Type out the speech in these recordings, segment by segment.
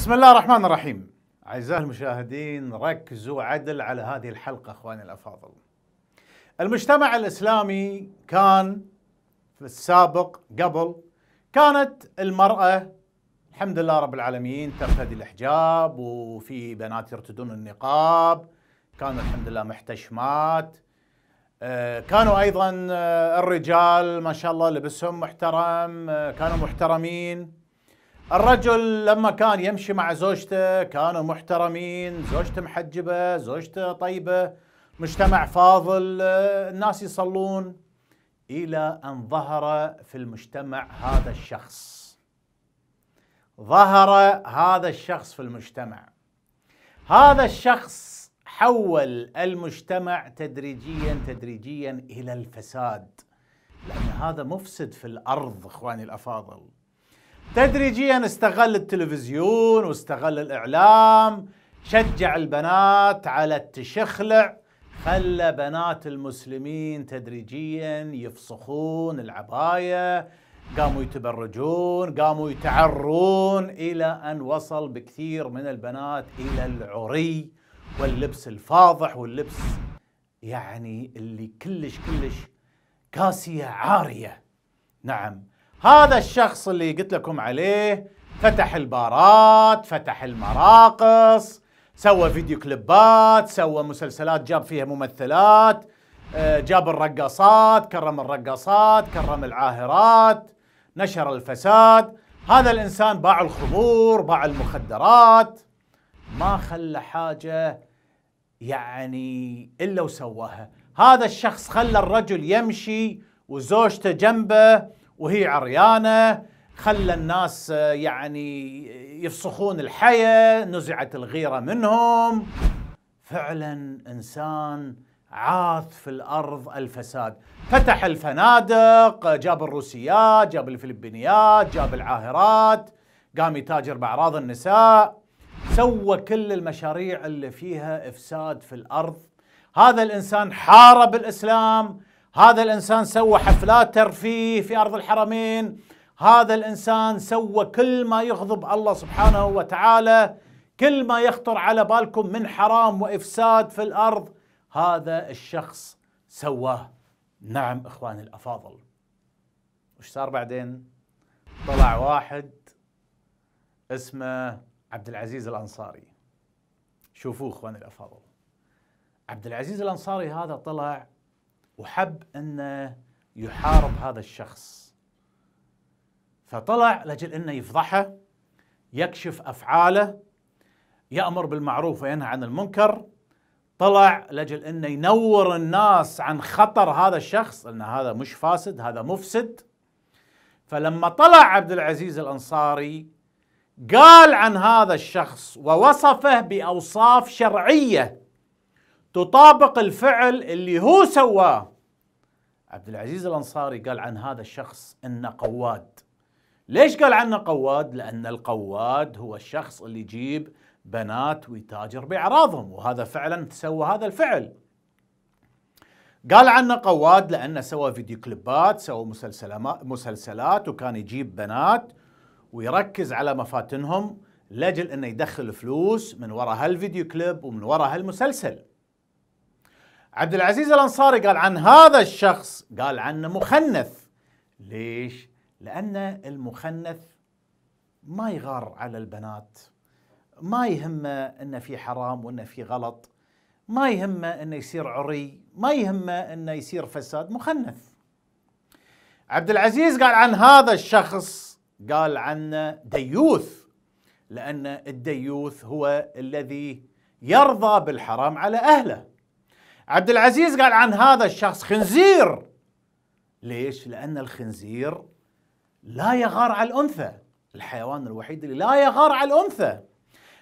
بسم الله الرحمن الرحيم أعزائي المشاهدين ركزوا عدل على هذه الحلقة أخواني الأفاضل المجتمع الإسلامي كان في السابق قبل كانت المرأة الحمد لله رب العالمين ترتدي الحجاب وفي بنات يرتدون النقاب كانوا الحمد لله محتشمات آه، كانوا ايضا آه، الرجال ما شاء الله لبسهم محترم آه، كانوا محترمين الرجل لما كان يمشي مع زوجته كانوا محترمين زوجته محجبة زوجته طيبة مجتمع فاضل الناس يصلون إلى أن ظهر في المجتمع هذا الشخص ظهر هذا الشخص في المجتمع هذا الشخص حول المجتمع تدريجيا تدريجيا إلى الفساد لأن هذا مفسد في الأرض إخواني الأفاضل تدريجيا استغل التلفزيون واستغل الإعلام شجع البنات على التشخلع خلى بنات المسلمين تدريجيا يفسخون العباية قاموا يتبرجون قاموا يتعرون إلى أن وصل بكثير من البنات إلى العري واللبس الفاضح واللبس يعني اللي كلش كلش قاسيه عارية نعم هذا الشخص اللي قلت لكم عليه فتح البارات فتح المراقص سوى فيديو كليبات سوى مسلسلات جاب فيها ممثلات آه، جاب الرقاصات كرم الرقاصات كرم العاهرات نشر الفساد هذا الإنسان باع الخمور باع المخدرات ما خلى حاجة يعني إلا وسواها هذا الشخص خلى الرجل يمشي وزوجته جنبه وهي عريانه خلى الناس آه، يعني آه، يفسخون الحياه نزعت الغيره منهم فعلا انسان عاث في الارض الفساد فتح الفنادق جاب الروسيات جاب الفلبينيات جاب العاهرات قام يتاجر باعراض النساء سوى كل المشاريع اللي فيها افساد في الارض هذا الانسان حارب الاسلام هذا الانسان سوى حفلات ترفيه في ارض الحرمين هذا الانسان سوى كل ما يغضب الله سبحانه وتعالى كل ما يخطر على بالكم من حرام وافساد في الارض هذا الشخص سواه نعم اخواني الافاضل وش صار بعدين طلع واحد اسمه عبد العزيز الانصاري شوفوه اخواني الافاضل عبد العزيز الانصاري هذا طلع وحب انه يحارب هذا الشخص فطلع لاجل انه يفضحه يكشف افعاله يامر بالمعروف وينهى عن المنكر طلع لاجل انه ينور الناس عن خطر هذا الشخص ان هذا مش فاسد هذا مفسد فلما طلع عبد العزيز الانصاري قال عن هذا الشخص ووصفه باوصاف شرعيه تطابق الفعل اللي هو سواه عبد العزيز الانصاري قال عن هذا الشخص انه قواد ليش قال عنه قواد لان القواد هو الشخص اللي يجيب بنات ويتاجر باعراضهم وهذا فعلا سوى هذا الفعل قال عنه قواد لانه سوى فيديو كليبات سوى مسلسلات وكان يجيب بنات ويركز على مفاتنهم لاجل انه يدخل فلوس من وراء هالفيديو كليب ومن وراء هالمسلسل عبد العزيز الانصاري قال عن هذا الشخص قال عنه مخنث ليش؟ لان المخنث ما يغار على البنات ما يهمه انه في حرام وانه في غلط ما يهمه انه يصير عري ما يهمه انه يصير فساد مخنث عبد العزيز قال عن هذا الشخص قال عنه ديوث لان الديوث هو الذي يرضى بالحرام على اهله عبد العزيز قال عن هذا الشخص خنزير ليش؟ لأن الخنزير لا يغار على الأنثى الحيوان الوحيد اللي لا يغار على الأنثى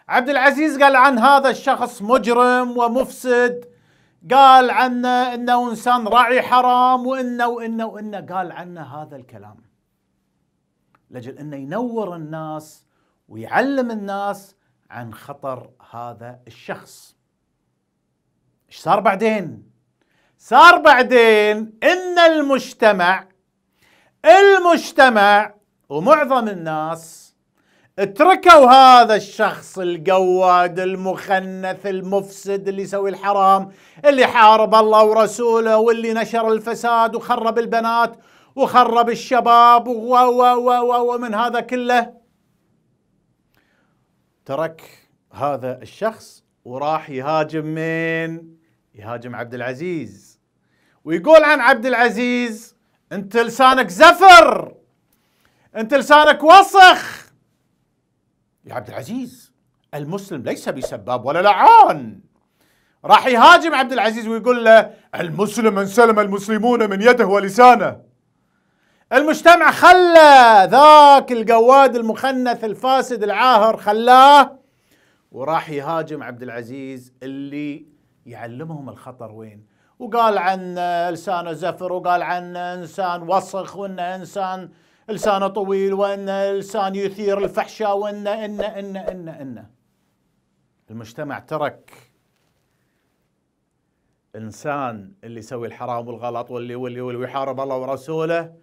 عبد العزيز قال عن هذا الشخص مجرم ومفسد قال عنه انه انسان راعي حرام وانه وانه وانه قال عنه هذا الكلام لاجل انه ينور الناس ويعلم الناس عن خطر هذا الشخص ايش صار بعدين صار بعدين ان المجتمع المجتمع ومعظم الناس تركوا هذا الشخص القواد المخنث المفسد اللي يسوي الحرام اللي حارب الله ورسوله واللي نشر الفساد وخرب البنات وخرب الشباب و و و و ومن هذا كله ترك هذا الشخص وراح يهاجم من يهاجم عبد العزيز ويقول عن عبد العزيز انت لسانك زفر انت لسانك وسخ يا عبد العزيز المسلم ليس بسباب ولا لعان راح يهاجم عبد العزيز ويقول له المسلم ان سلم المسلمون من يده ولسانه المجتمع خلى ذاك القواد المخنث الفاسد العاهر خلاه وراح يهاجم عبد العزيز اللي يعلمهم الخطر وين وقال عن لسانه زفر وقال عن انسان وسخ وانه انسان لسانه طويل وانه لسان يثير الفحشاء وانه انه انه انه ان المجتمع ترك انسان اللي يسوي الحرام والغلط واللي واللي واللي يحارب الله ورسوله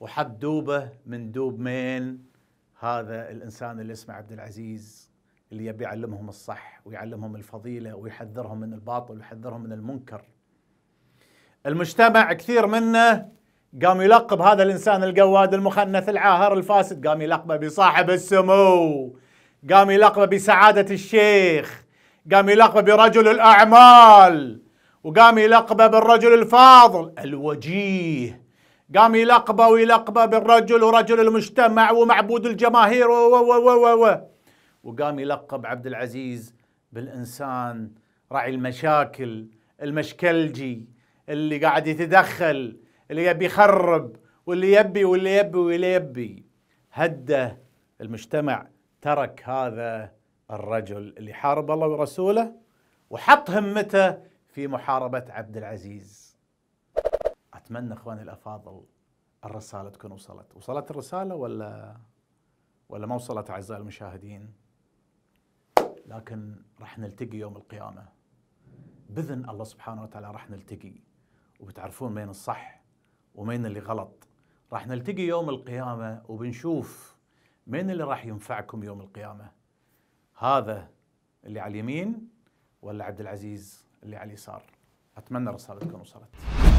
وحط دوبه من دوب مين هذا الانسان اللي اسمه عبد العزيز اللي يبي يعلمهم الصح ويعلمهم الفضيله ويحذرهم من الباطل ويحذرهم من المنكر. المجتمع كثير منه قام يلقب هذا الانسان القواد المخنث العاهر الفاسد قام يلقبه بصاحب السمو قام يلقبه بسعاده الشيخ قام يلقبه برجل الاعمال وقام يلقبه بالرجل الفاضل الوجيه قام يلقبه ويلقبه بالرجل ورجل المجتمع ومعبود الجماهير و و و و, و, و. وقام يلقب عبد العزيز بالإنسان راعي المشاكل المشكلجي اللي قاعد يتدخل اللي يبي يخرب واللي يبي واللي يبي واللي يبي هده المجتمع ترك هذا الرجل اللي حارب الله ورسوله وحط همته في محاربة عبد العزيز أتمنى أخواني الأفاضل الرسالة تكون وصلت وصلت الرسالة ولا ولا ما وصلت أعزائي المشاهدين لكن راح نلتقي يوم القيامة بإذن الله سبحانه وتعالى راح نلتقي وبتعرفون مين الصح ومين اللي غلط راح نلتقي يوم القيامة وبنشوف مين اللي راح ينفعكم يوم القيامة هذا اللي على اليمين ولا عبد العزيز اللي على اليسار أتمنى رسالتكم وصلت